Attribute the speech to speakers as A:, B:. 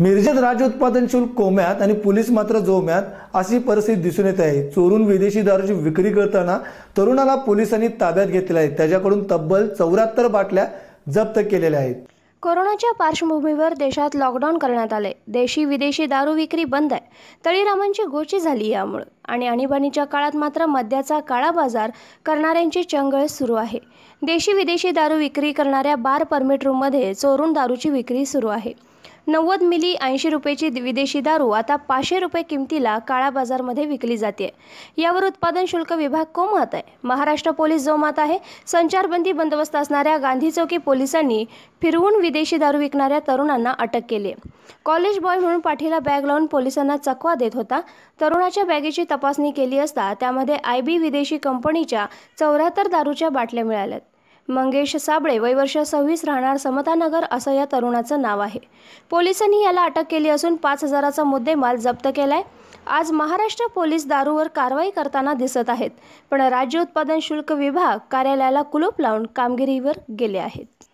A: मिरजेत राज्य उत्पादन शुल्क कोम्यात आणि पोलीस मात्र जोम्यात अशी परिस्थिती दिसून येत आहे चोरून विदेशी दारूची विक्री करताना तरुणाला पोलिसांनी ताब्यात घेतले आहे त्याच्याकडून तब्बल चौऱ्याहत्तर बाटल्या जप्त केलेल्या आहेत
B: कोरोनाच्या पार्श्वभूमीवर देशात लॉकडाऊन करण्यात आले देशी विदेशी दारू विक्री बंद आहे तळीरामांची गोची झाली यामुळे आणि आणीबाणीच्या काळात मात्र मद्याचा काळा बाजार करणाऱ्यांची चंगळ सुरू आहे देशी विदेशी दारू विक्री करणाऱ्या बार परमिट रूममध्ये चोरून दारूची विक्री सुरू आहे नव्वद मिली ऐंशी रुपयेची विदेशी दारू आता पाचशे रुपये किमतीला काळा बाजारमध्ये विकली जाते यावर उत्पादन शुल्क विभाग कोमत आहे महाराष्ट्र पोलीस जोमात आहे संचारबंदी बंदोबस्त असणाऱ्या गांधी चौकी पोलिसांनी फिरवून विदेशी दारू विकणाऱ्या तरुणांना अटक केली कॉलेज बॉय म्हणून पाठीला बॅग लावून पोलिसांना चकवा देत होता तरुणाच्या बॅगेची तपासणी केली असता त्यामध्ये बी विदेशी कंपनीच्या चौऱ्याहत्तर दारूच्या बाटल्या मिळाल्यात मंगेश साबळे वय वर्ष सव्वीस राहणार समतानगर असं या तरुणाचं नाव आहे पोलिसांनी याला अटक केली असून पाच हजाराचा मुद्देमाल जप्त केलाय आज महाराष्ट्र पोलीस दारूवर कारवाई करताना दिसत आहेत पण राज्य उत्पादन शुल्क विभाग कार्यालयाला कुलूप लावून कामगिरीवर गेले आहेत